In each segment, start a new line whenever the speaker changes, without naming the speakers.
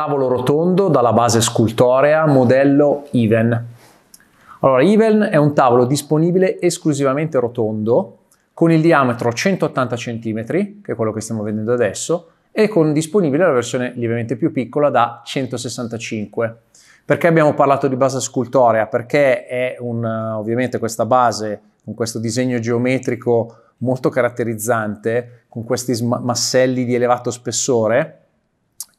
tavolo rotondo dalla base scultorea modello Even. Allora, Even è un tavolo disponibile esclusivamente rotondo con il diametro 180 cm, che è quello che stiamo vedendo adesso, e con disponibile la versione lievemente più piccola da 165. Perché abbiamo parlato di base scultorea? Perché è un, ovviamente questa base con questo disegno geometrico molto caratterizzante, con questi masselli di elevato spessore,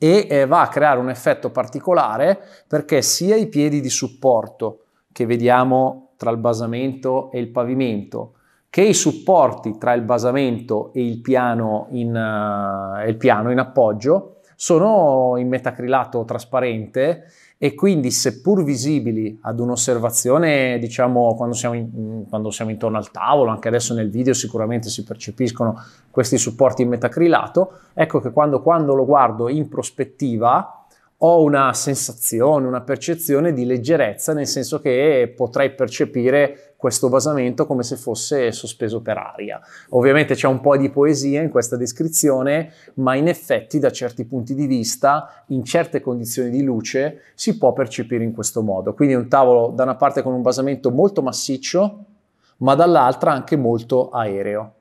e eh, va a creare un effetto particolare perché sia i piedi di supporto che vediamo tra il basamento e il pavimento, che i supporti tra il basamento e il piano in, uh, il piano in appoggio sono in metacrilato trasparente e quindi seppur visibili ad un'osservazione, diciamo quando siamo, in, quando siamo intorno al tavolo, anche adesso nel video sicuramente si percepiscono questi supporti in metacrilato, ecco che quando, quando lo guardo in prospettiva ho una sensazione, una percezione di leggerezza, nel senso che potrei percepire questo basamento come se fosse sospeso per aria. Ovviamente c'è un po' di poesia in questa descrizione, ma in effetti da certi punti di vista, in certe condizioni di luce, si può percepire in questo modo. Quindi un tavolo da una parte con un basamento molto massiccio, ma dall'altra anche molto aereo.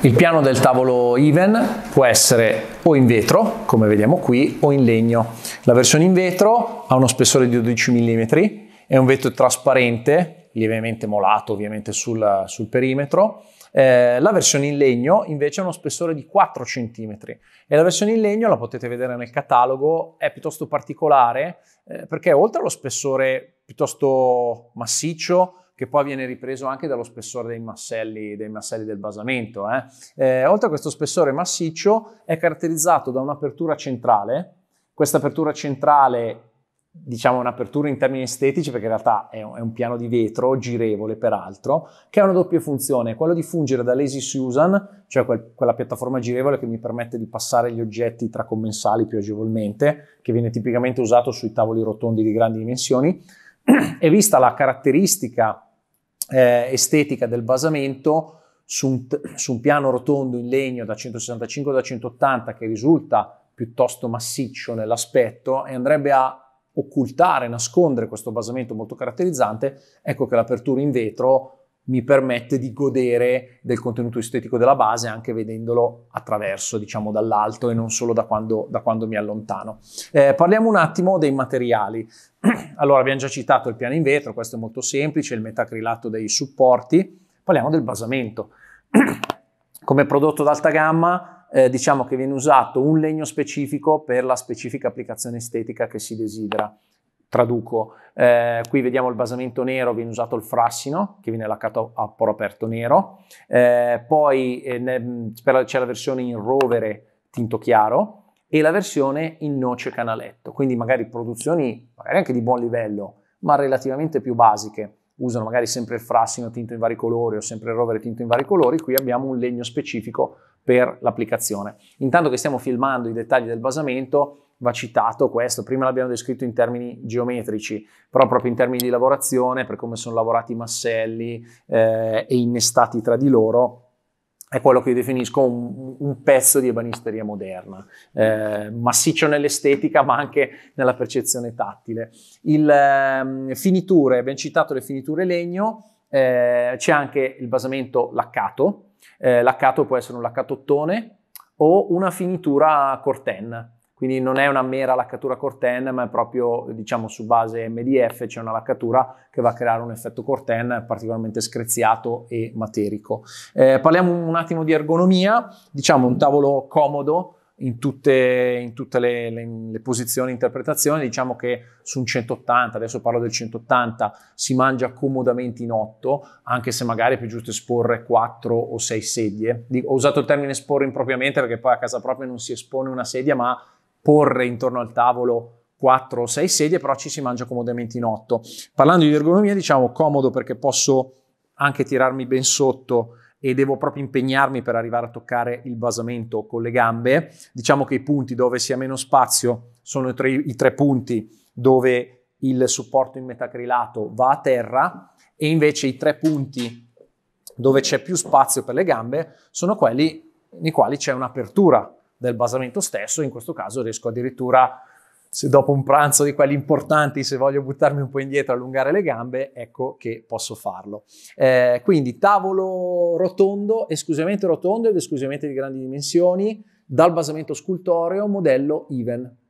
Il piano del tavolo Even può essere o in vetro, come vediamo qui, o in legno. La versione in vetro ha uno spessore di 12 mm, è un vetro trasparente lievemente molato ovviamente sul, sul perimetro. Eh, la versione in legno invece ha uno spessore di 4 cm e la versione in legno, la potete vedere nel catalogo, è piuttosto particolare eh, perché oltre allo spessore piuttosto massiccio, che poi viene ripreso anche dallo spessore dei masselli, dei masselli del basamento. Eh. Eh, oltre a questo spessore massiccio è caratterizzato da un'apertura centrale, questa apertura centrale diciamo un'apertura in termini estetici perché in realtà è un, è un, piano di vetro girevole peraltro che ha una doppia funzione quello di fungere da lazy Susan cioè quel, quella piattaforma girevole che mi permette di passare gli oggetti tra commensali più agevolmente che viene tipicamente usato sui tavoli rotondi di grandi dimensioni e vista la caratteristica eh, estetica del basamento su un, su un piano rotondo in legno da 165 da 180 che risulta piuttosto massiccio nell'aspetto e andrebbe a occultare, nascondere questo basamento molto caratterizzante, ecco che l'apertura in vetro mi permette di godere del contenuto estetico della base anche vedendolo attraverso, diciamo dall'alto e non solo da quando, da quando mi allontano. Eh, parliamo un attimo dei materiali. allora, abbiamo già citato il piano in vetro, questo è molto semplice, il metacrilato dei supporti. Parliamo del basamento. Come prodotto d'alta gamma eh, diciamo che viene usato un legno specifico per la specifica applicazione estetica che si desidera. Traduco, eh, qui vediamo il basamento nero, viene usato il frassino che viene laccato a poro aperto nero, eh, poi eh, ne, c'è la versione in rovere tinto chiaro e la versione in noce canaletto, quindi magari produzioni magari anche di buon livello, ma relativamente più basiche usano magari sempre il frassino tinto in vari colori o sempre il rovere tinto in vari colori, qui abbiamo un legno specifico per l'applicazione. Intanto che stiamo filmando i dettagli del basamento, va citato questo, prima l'abbiamo descritto in termini geometrici, però proprio in termini di lavorazione, per come sono lavorati i masselli eh, e innestati tra di loro, è quello che io definisco un, un pezzo di ebanisteria moderna, eh, massiccio nell'estetica ma anche nella percezione tattile. Il, eh, finiture, abbiamo citato le finiture legno, eh, c'è anche il basamento laccato, eh, laccato può essere un laccatottone o una finitura corten. Quindi non è una mera laccatura corten, ma è proprio diciamo su base MDF c'è una laccatura che va a creare un effetto corten particolarmente screziato e materico. Eh, parliamo un attimo di ergonomia, diciamo un tavolo comodo in tutte, in tutte le, le, le, posizioni interpretazioni, diciamo che su un 180, adesso parlo del 180, si mangia comodamente in 8, anche se magari è più giusto esporre 4 o 6 sedie. ho usato il termine esporre impropriamente perché poi a casa propria non si espone una sedia, ma porre intorno al tavolo 4 o 6 sedie, però ci si mangia comodamente in 8. Parlando di ergonomia, diciamo comodo perché posso anche tirarmi ben sotto e devo proprio impegnarmi per arrivare a toccare il basamento con le gambe, diciamo che i punti dove si ha meno spazio sono i tre, i tre punti dove il supporto in metacrilato va a terra e invece i tre punti dove c'è più spazio per le gambe sono quelli nei quali c'è un'apertura del basamento stesso, in questo caso riesco addirittura a se dopo un pranzo di quelli importanti, se voglio buttarmi un po' indietro, allungare le gambe, ecco che posso farlo. Eh, quindi tavolo rotondo, esclusivamente rotondo ed esclusivamente di grandi dimensioni, dal basamento scultoreo, modello Even.